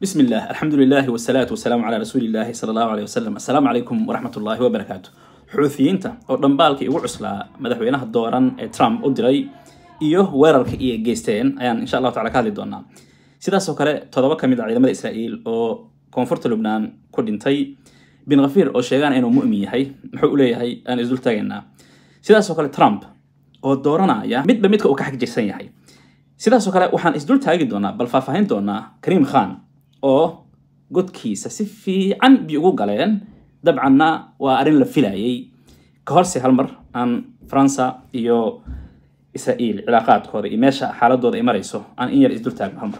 بسم الله الحمد لله والصلاة والسلام على رسول الله صلى الله عليه وسلم السلام عليكم ورحمة الله وبركاته xuuthiyiinta oo dhambaalkii ugu cuslaa madaxweynaha dooran ee trump u diray iyo weerarka iyo geysteen ayaan insha allahu tacala ka hadli doonaa sidaasoo kale todoba ka mid ah ciidamada israa'iil oo koonfurta lubnaan ku dhintay bin khafiir oo sheegaan inuu mu'min yahay muxuu u leeyahay aan isdul taagaynaa sidaasoo kale trump oo dooranaya midba midka uu ka xagjirsan yahay sidaasoo kale waxaan isdul taagi doonaa bal faahfaahin doonaa kariim khan oo godkiisa si fiican bay ugu galeen dabcanna waa arrin la filayay ka horse hal mar aan faransa iyo israa'iil cilaaqaadkooda iyo meesha xaaladooda ay marayso aan in yar isdultaagno hal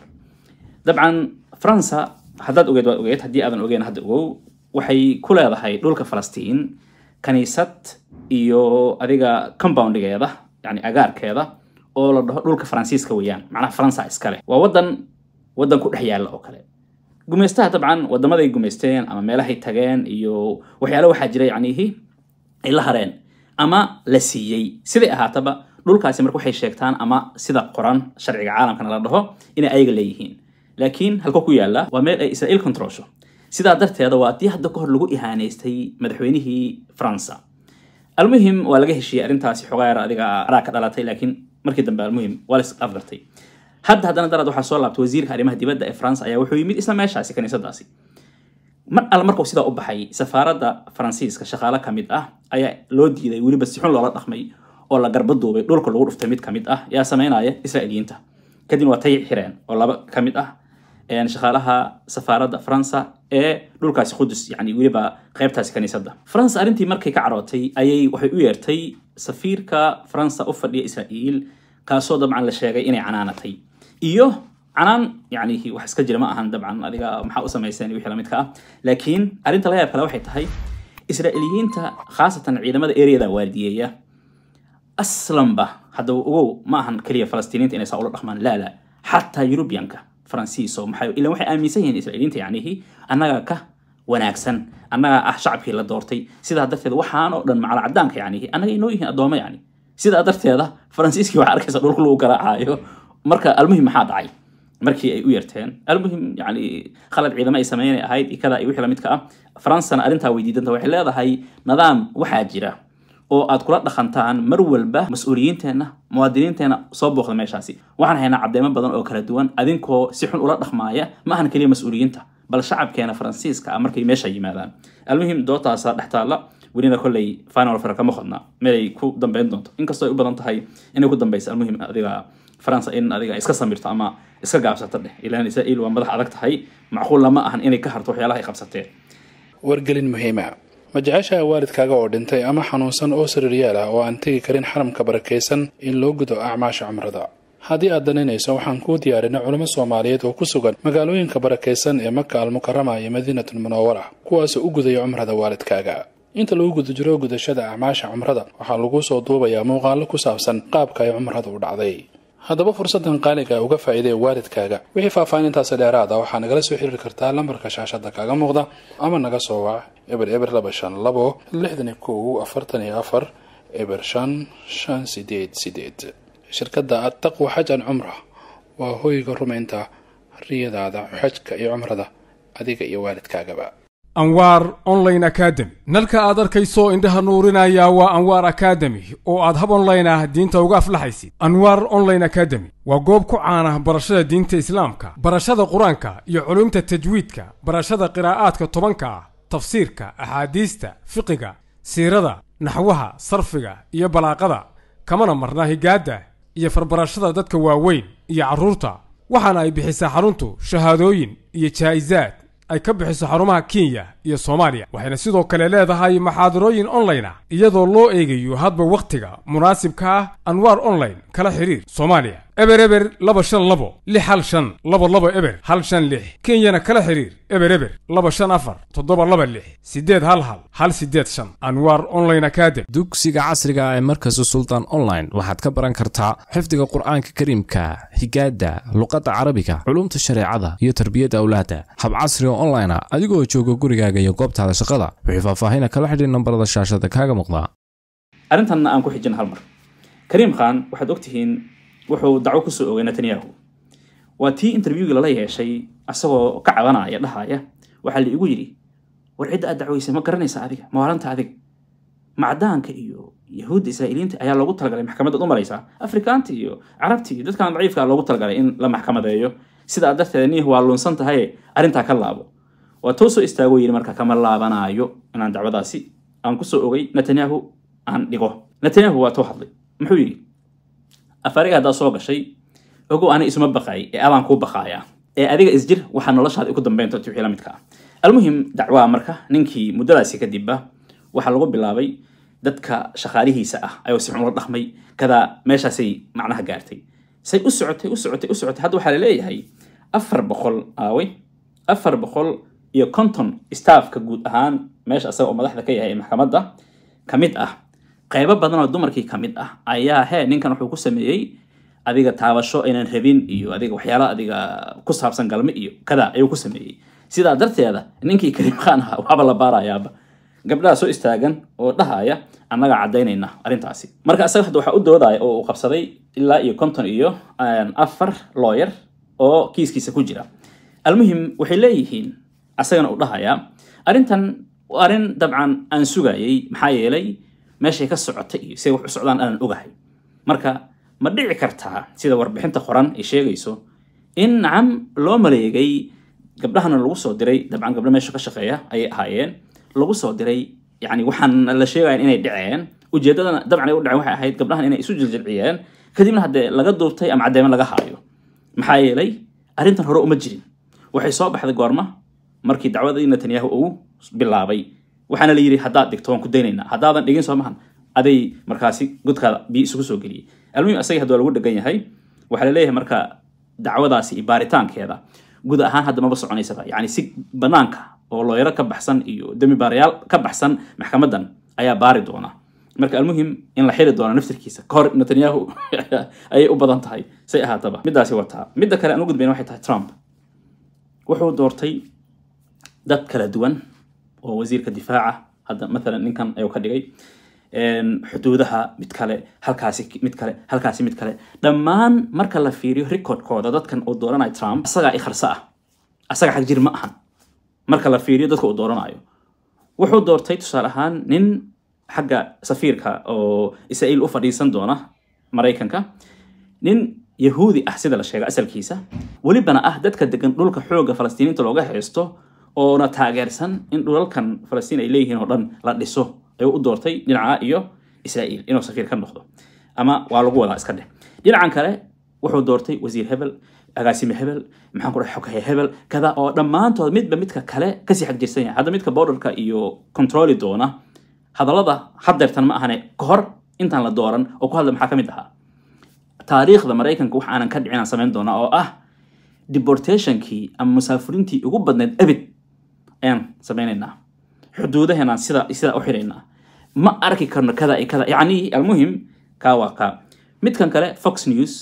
dabcan faransa haddaad ogeed waad ogeed haddii aadan ogeyn hadda ogow waxay ku leedahay dhulka falastiin kaniisad iyo adiga compoundigeeda yani agaarkeeda oo la dhaho dhulka faransiiska weeyaan macnaha faransa iskale waa wadan wadan ku dhex yaalla oo kale gumaystaha dabcan wadamaday gumaysteen ama meelahay tageen iyo waxyaala waxaa jira yacnihii ay la hareen ama la siiyey siday ahaataba dhulkaasi marka waxay sheegtaan ama sida qoran sharciga caalamkana la dhaho inay ayaga leeyihiin laakiin halka ku yaalla waa meel ay israa'iil kontrolsho sidaa darteeda waa dii hadda kahor lagu ihaaneystay madaxweynihii faransa almuhim waa laga heshiiyey arrintaasi xogaa adiga araa ka dhalatay laakiin markii dambe almuhim waa la isdhaafgartay hadda haddana darad waxaa soo laabtay wasiirka arrimaha dibadda ee france ayaa wuxuu yimid isla meeshaasi kaniisadaasi mar markuu sidaa u baxay safaaradda faransiiska shaqaale ka mid ah ayaa loo diiday weliba si xun loola dhaqmay oo la garba duubay dhulka lagu dhuftay mid ka ah yaa samaynaya israa'iiliyiinta kadibna waa tay xireen oo laba ka ah shaqaalaha safaaradda faransa ee dhulkaasi qudus yani weliba qaybtaasi kaniisadda faransa arrintii markay ka carootay ayay waxay u yeertay safiirka faransa u fadhiya israa'iil kaasoo dabcan la sheegay inay canaanatay iyo canaan yani wax iska jira ma ahan dabcan adiga maxaa u samayseen wixii lamidka ah laakiin arrinta layaab kale waxay tahay israa'iiliyiinta khaasatan ciidamada ereyada waardiyeeya aslanba haddaba ogow ma ahan keliya falastiiniinta inay saa ula dhaqmaan laa xataa yurubiyanka faransiiso maxaa ilan waxay aaminsan yihiin israa'iiliinta yacnihii annaga ka wanaagsan annaga ah shacabkii la doortay sidaa darteed waxaan dhan macala caddaanka yacnihii annaga inoo yihiin addooma yacni sidaa darteeda faransiiskii waxaa arkaysa dhulku lagu garaacaayo marka almuhim maxaa dhacay markii ay u yarteen almuhim yani khalad ciidamo ay sameynay ahayd iyo iyo wixii lamidka ah faransana arrintaa weydiidanta waxay leedahay nidaam waxaa jira oo aad kula dhaqantaan mar walba mas-uuliyiinteenna muwaadiniinteenna soo booqda meeshaasi waxaan haynaa cadeymo badan oo kala duwan adinkoo si xun ula dhaqmaaya ma ahan keliya mas-uuliyiinta bal shacabkeena faransiiska ah markay meesha yimaadaan almuhim dootaasa dhex taalla welina kolley final kama qodna meelay ku dambeyn doonto inkastoo ay u badan tahay inay ku dambaysa almuhim adiga france in adiga iska samirto ama iska gaabsato dheh ilan israail waa madax adag tahay macquul lama ahan inay ka harto waxyaalaha ay qabsateen wargelin muhiima ma jeceshaha waalidkaaga oo dhintay ama xanuunsan oo sariiryaal ah oo aan tegi karin xaramka barakaysan in loo gudo acmaasha cumrada haddii aad danaynayso waxaan kuu diyaarinay culimo soomaaliyeed oo ku sugan magaalooyinka barakaysan ee maka almukarama iyo madiinatul munawara kuwaasoo u gudaya cumrada waalidkaaga inta lagu guda jiro gudashada acmaasha cumrada waxaa lagu soo duubayaa muuqaalo ku saabsan qaabka ay cumrada u dhacday haddaba fursadan qaaliga ah uga faa'iidee waalidkaaga wixii faahfaahin intaasi dheeraada ah, waxaa nagala soo xiriiri kartaa lambarka shaashada kaaga muuqda ama naga soo wac eber eber laba shan labo lixdan kow afartan iyo afar eber shan shan sideed sideed shirkadda taqwa xaj an cumra waa hoyga rumaynta riyadaada xajka iyo cumrada adiga iyo waalidkaagaba anwaar online academy nalka aad arkayso indhaha nuurinaya waa anwaar academy oo aad hab online ah diinta uga aflaxaysid anwaar online academy waa goob ku caanah barashada diinta islaamka barashada qur-aanka iyo culumta tajwiidka barashada qiraa'aadka tobanka ah tafsiirka axaadiista fiqiga siirada naxwaha sarfiga iyo balaaqada kamana marna higaadda iyo farbarashada dadka waaweyn iyo carruurta waxaana ay bixisaa xaruntu shahaadooyin iyo jaa'isaad ay ka bixiso xarumaha kenya iyo soomaaliya waxayna sidoo kale leedahay maxaadarooyin online ah iyadoo loo eegayo hadba wakhtiga munaasibka ah anwaar online kala xiriir soomaaliya eber eber laba shan labo lix hal shan laba labo eber hal shan lix kenyana kala xiriir eber eber laba shan afar toddoba laba lix siddeed hal hal hal siddeed shan anwaar online academ dugsiga casriga ah ee markasu sultaan online waxaad ka baran kartaa xifdiga qur'aanka kariimka higaada luqadda carabiga culumta shareecada iyo tarbiyadda awlaadda hab casriga online ah adigoo jooga gurigaaga hagayo goobtaada shaqada wixii faahfaahina kala xidhiir nambarada shaashada kaaga muuqdaa arrintanna aan ku xijin hal mar kariim khan waxaad ogtihiin wuxuu dacwo kusoo ogay netanyahu waa tii interviewgii lala yeeshay asagoo ka cabanaya dhahaya waxaa la igu yidhi war cidda aad dacweysay ma garanaysa adiga mawaalanta adiga macdaanka iyo yahuudda israa'iiliyiinta ayaa loogu talagalay maxkamadaad u maraysaa afrikaanta iyo carabta iyo dadkan daciifka ah loogu talagalay in la maxkamadeeyo sidaa darteed nih waa luunsan tahaye arrintaa ka laabo waa tuu soo istaago yidhi marka kama laabanayo inaan dacwadaasi aan kusoo ogay netanyahu aan dhigo netanyahu waa tuu hadlay muxuu yidhi afariga haddaad soo gashay ogow ani isuma baqaay ee abaan kuu baqaayaa ee adiga isjir waxaa noloshaada iku dambeynta wixii la midka ah almuhim dacwaa marka ninkii muddadaasi kadibba waxaa lagu bilaabay dadka shaqaalihiisa ah ayuu si xun la dhaqmay kadaa meeshaasay macnaha gaartay say u socotay u socotay u socotay hadda waxaa la leeyahay afar boqol aawey afar boqol iyo konton staafka guud ahaan meesha asaga oo madaxda ka yahay ee maxkamadda ka mid ah qaybo badan dumarkii ka mid ah ayaa he ninkan wuxuu ku sameeyey adiga taabasho inaan rabin iyo adiga waxyaala adiga ku saabsan galme iyo kada ayuu ku sameeyey sidaa darteeda ninkii kariim khaan ahaa waxba la baarayaaba gabdhaha soo istaagan oo dhahaya annagaa caddaynayna arrintaasi marka asaga hadda waxaa u doodaya oo uu qabsaday ilaa iyo konton iyo afar lawyer oo kiiskiisa ku jira almuhim waxay leeyihiin asagana u dhahayaa arintan arrin dabcan aan sugayey maxaa yeelay meeshay ka socotay iyo siday wax u socdaan aanan ogahay marka ma dhici kartaa sida warbixinta qoran ay sheegayso in nacam loo maleegay gabdhahana lagu soo diray dabcan gabdho meesha ka shaqeeya ayay ahaayeen lagu soo diray yani waxaan la sheegayan inay dhaceen ujeedadana dabcan ay u dhaceen waxay ahayd gabdhahan inay isu jiljilciyeen kadibna haddee laga duubtay ama caddeeme laga haayo maxaa yeelay arrintan hore uma jirin waxay soo baxday goorma markii dacwadii netanyahu uu bilaabay waxaana la yidhi haddaad dhigto waan ku daynaynaa haddaadan dhigin soo mahan aday markaasi godkaada biyo isugu soo geliyay almuhim isaga haddii lagu dhegan yahay waxaa la leeyahay marka dacwadaasi iyo baaritaankeeda guud ahaan hadda maba soconaysaba yacni si banaanka oo looyaro ka baxsan iyo demi ka baxsan maxkamaddan ayaa baari doona marka almuhim in la xili doono naftirkiisa kahor netanyahu ayay u badan tahay say ahaataba middaasi wataa midda kale aan u gudbayn waxay tahay trump wuxuu doortay dad kala duwan oo wasiirka difaaca hadda mathalan ninkan ayuu ka dhigay xuduudaha mid kale halkaasi mid kale halkaasi mid kale dhammaan marka la fiiriyo recordkooda dadkan uu dooranayo trump asagaa ikharsa ah asaga xag jir ma ahan marka la fiiriyo dadka uu dooranayo wuxuu doortay tusaale ahaan nin xagga safiirka oo israa'iil u fadhiisan doona maraykanka nin yahuudi ah sida la sheega asalkiisa welibana ah dadka degan dhulka xoogga falastiiniinta looga haysto oona taageersan in dhulalkan falastiin ay leeyihiin oo dhan la dhiso ayuu u doortay dhinaca iyo israa'iil inuu safiir ka noqdo ama waa lagu wadaa iska dheh dhinacan kale wuxuu doortay wasiir hebel agaasime hebel maxaan ku dhahay xoghaye hebel kada oo dhammaantood midba midka kale kasii xagjirsan yahay hadda midka borderka iyo controli doona hadallada hadeertan ma ahane ka intaan la dooran oo ku hadla maxaa ka ahaa taariikhda maraykanka wax aanan ka dhicin samayn doona oo ah deportationkii ama musaafuriintii ugu badnayd abid ayaan samaynaynaa xuduudaheena sida sidaa u xiraynaa ma arki karno kada iyo kada yacni almuhim kaa waa kaa midkan kale fox news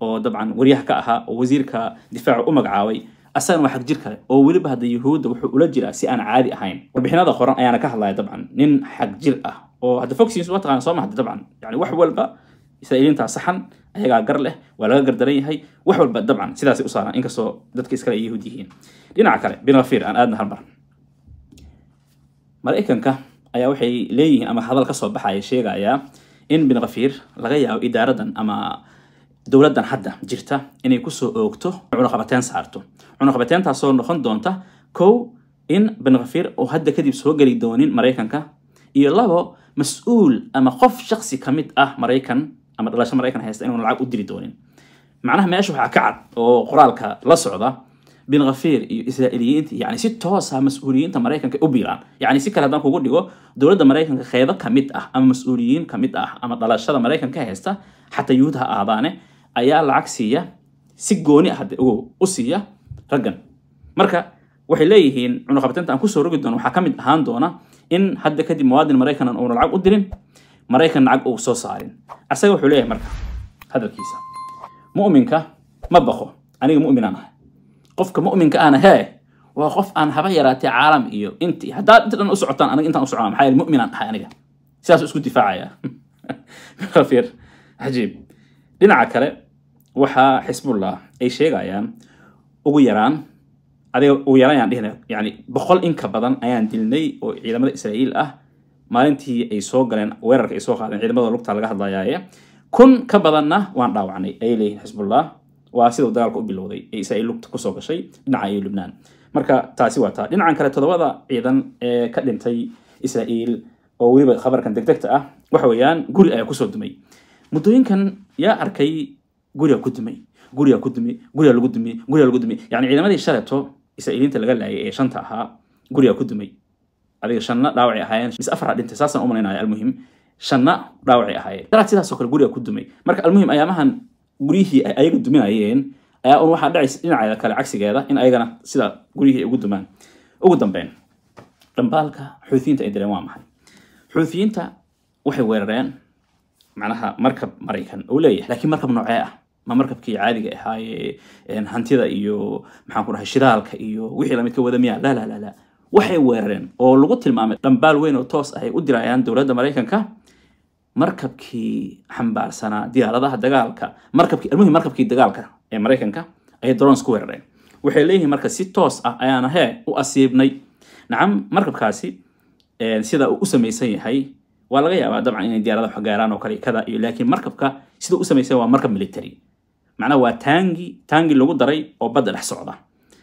oo dabcan waryaha ka ahaa oo wasiirka difaaca u magacaabay asagana waa xagjir kale oo weliba hadda yuhuudda wuxuu ula jiraa si aan caadi ahayn warbixinada qoran ayaana ka hadlaya dabcan nin xagjir ah oo hadda fox news waa taqaana soo mahda dabcan yani wax walba israa'iiliintaa saxan ayagaa gar leh waa laga gardaran yahay wax walba dabcan sidaasay u saaran inkastoo dadka iskale ay yahuud yihiin dhinaca kale bin aan aadna halmar maraykanka ayaa waxay leeyihiin ama hadal ka soo baxaya sheegaya in bin kafiir laga yaabo idaaradan ama dowladdan hadda jirta inay kusoo oogto cunuqabateyn saarto cunuqabateyntaasoo noqon doonta kow in bin kafiir oo hadda kadib soo geli doonin maraykanka iyo labo mas-uul ama qof shaksi ka mid ah maraykan ama dhalasho maraykan haysta inuun lacag u diri doonin macnaha meesha waxaa ka cad oo qoraalka la socda bin khafir iyo israa'iiliyiinta yani si toosa ah mas-uuliyiinta maraykanka u biilaan yani si kale haddaan kugu dhigo dowladda maraykanka qeybo ka ah ama mas-uuliyiin ka ah ama dhalashada maraykanka haysta xataa yuhuud aadaane ayaa lacag siiya si gooni ah u siiya raggan marka waxay leeyihiin cunaqabataynta aan kusoo rogi doono waxaa ka ahaan doona in hadda kadib muwaadin maraykanan uuna lacag u dirin maraykan lacag uu soo saarin asaga wuxuu leeyahay marka hadalkiisa mu'minka ma baqo aniga mu'minaan ahay qofka muminka ahna he waa qof aan haba yaraatee caalam iyo inti haddaad inta dhan u socotaan aniga intaan u socona maxaa yaele muminaan ahay aniga sidaasuu isku difaacaya khafir cajiib dhinaca kale waxaa xisbullah ay sheegayaan ugu yaraan adiga ugu yaraan ayaan dhihnay boqol inka badan ayaan dilnay oo ciidamada israa'iil ah maalintii ay soo galeen weerarka ay soo qaadeen ciidamada lugta laga hadlayaaye kun ka badanna waan dhaawacnay ayay leeyihin xisbullah waa sidau dagaalka u bilowday ee lugta kusoo gashay dhinaca iyo lubnaan marka taasi waa taa dhinacan kale todobada ciidan ee ka dhintay israa'iil oo weliba khabarkan degdegta ah waxa weeyaan guri ayaa kusoo dumay muddooyinkan yaa arkay guriga ku dumay guriga ku dumay guriga lagu dumay guriga lagu dumay yani ciidamadii shaleeto israa'iiliinta laga laayay ee shanta ahaa guriga ku dumay adiga shanna dhaawacay ahaayeen mis afara dhintay saasaan u malaynaya almuhim shanna dhaawacay ahaayeen daraad sidaasoo kale guriga ku dumay marka almuhim ayaamahan guryihii ay ayaga duminayeen ayaa un waxaa dhacays dhinaceeda kale cagsigeeda in ayagana sida guryihii ugu dumaan ugu dambeyn dhambaalka xuutiyiinta ay dileen waa maxay xuutiyiinta waxay weerareen macnaha markab maraykan uu leeyahay laakiin markab noocee ah ma markabkii caadiga ahaaye hantida iyo maxaan ku dhahay shidaalka iyo wixii lamidka wada miyaa laa laa laa waxay weerareen oo lagu tilmaamay dhambaal weyn oo toos ahay u dirayaan dowladda maraykanka markabkii xambaarsanaa diyaaradaha dagaalka markabkii almuhim markabkii dagaalka ee maraykanka ayay drones ku weerareen waxay leeyihiin marka si toos ah ayaan ahee u asiibnay nacam markabkaasi sida uu u samaysan yahay waa laga yaabaa dabcan inay diyaarada wax oo kale kada iyo laakiin markabka sida u samaysan waa markab military macnaha waa taangi taangi lagu daray oo badda dhex socda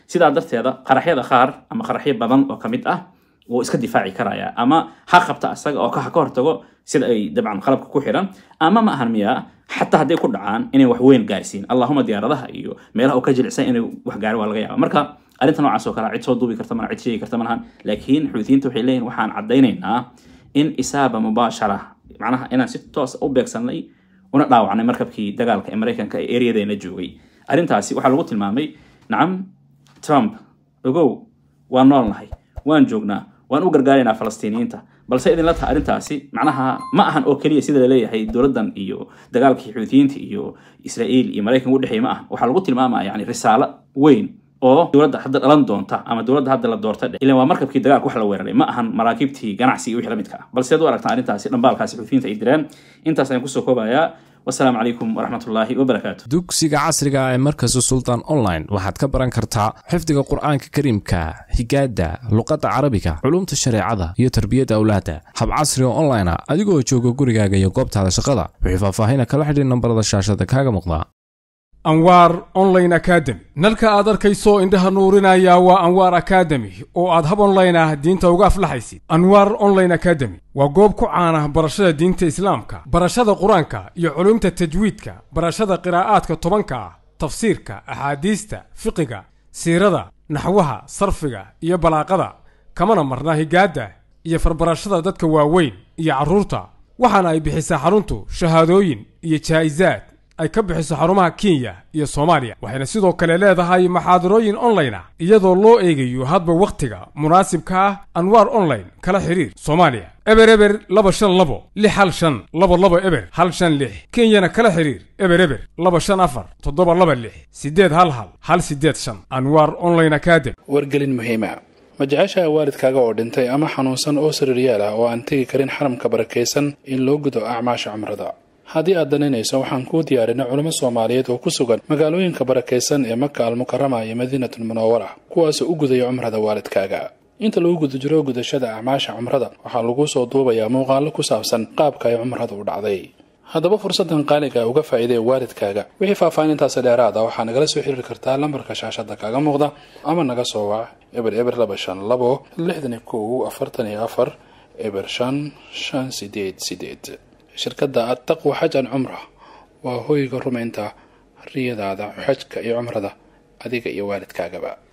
sidaa darteeda qaraxyada qaar ama qaraxyo badan oo ka mid ah wuu iska difaaci karaya ama ha qabta asaga oo ka hortago sida ay dabcan qalabka ku xiran ama ma ahan miya xataa hadday ku dhacaan inay wax weyn gaarsiin allahuma diyaaradaha iyo meelaha uu ka jilicsan inay wax gaaro waa laga yaaba marka arrinta noocaas oo kale cid soo duubi karta mana cid sheegi karta malahan laakiin xuutiyiinta waxay leeyihin waxaan caddaynaynaa in isaaba mubaashara macnaha inaan si toos ah u beegsannay una dhaawacnay markabkii dagaalka ee maraykanka ee eryadeena joogay arrintaasi waxaa lagu tilmaamay nacam trump ogow waan noolnahay waan joognaa waan u gargaaraynaa falastiiniyiinta balse idinla taha arrintaasi macnaha ma ahan oo keliya sida laleeyahay dowladdan iyo dagaalkii xuutiyiinta iyo israa'iil iyo maraykanka udhexeey ma ahan waxaa lagu tilmaamaa yani risaalo weyn oo dowladda hadda dhalan doonta ama dowladda hadda la doorta dhe ilan waa markabkii dagaalka wax la weeraray ma ahan maraakiibtii ganacsi iyo wixi la midka ah balse ad u aragtaan arrintaasi dhambaalkaasi xuutiyiinta ay direen intaas ayaan kusoo koobayaa wasalaamu calaykum waraxmat ullaahi wabarakaatu dugsiga casriga ah ee markasta sultan online waxaad ka baran kartaa xifdiga qur'aanka kariimka higaadda luqadda carabiga culumta shareecada iyo tarbiyadda awlaadda hab casriga online ah adigoo jooga gurigaaga iyo goobtaada shaqada wixii faahfaahina ah kala xidhiir nambarada shaashada kaaga muuqda anwaar online academy nalka aad arkayso indhaha nuurinaya waa anwaar academy oo aad hab online ah diinta uga aflaxaysid anwaar online academy waa goob ku caanah barashada diinta islaamka barashada qur-aanka iyo culumta tajwiidka barashada qiraa'aadka tobanka ah tafsiirka axaadiista fiqiga siirada naxwaha sarfiga iyo balaaqada kamana marna higaadda iyo farbarashada dadka waaweyn iyo carruurta waxaana ay bixisaa xaruntu shahaadooyin iyo jaa'isaad ay ka bixiso xarumaha kenya iyo soomaaliya waxayna sidoo kale leedahay maxaadarooyin onlaine ah iyadoo loo eegayo hadba wakhtiga munaasibka ah anwar online kala xiriir soomaaliya eber eber laba shan labo lix hal shan labo labo eber hal shan lix kenyana kala xiriir eber eber laba shan afar toddoba laba lix siddeed hal hal hal siddeed shan anwar online academ wargelin muhiima ma jeceshaha waalidkaaga oo dhintay ama xanuunsan oo sariiryaal ah oo aan tegi karin xaramka barakaysan in loo gudo acmaasha cumrada haddii aad daninayso waxaan kuu diyaarinay culimo soomaaliyeed oo ku sugan magaalooyinka barakaysan ee maka almukarama iyo madiinatul munawara kuwaasoo u gudaya cumrada waalidkaaga inta lagu guda jiro gudashada acmaasha cumrada waxaa lagu soo duubayaa muuqaallo ku saabsan qaabka ay cumradu u dhacday haddaba fursadan qaaliga uga faa'iidee waalidkaaga wixii faahfaanintaasi dheeraada waxaa nagala soo xiriiri kartaa lambarka shaashada kaaga muuqda ama naga soo wac eber eber laba shan labo lixdan kow afartan iyo afar eber shan shan sideed sideed shirkadda attaqu xajan cumra waa hoyga rumaynta riyadaada xajka iyo cumrada adiga iyo waalidkaagaba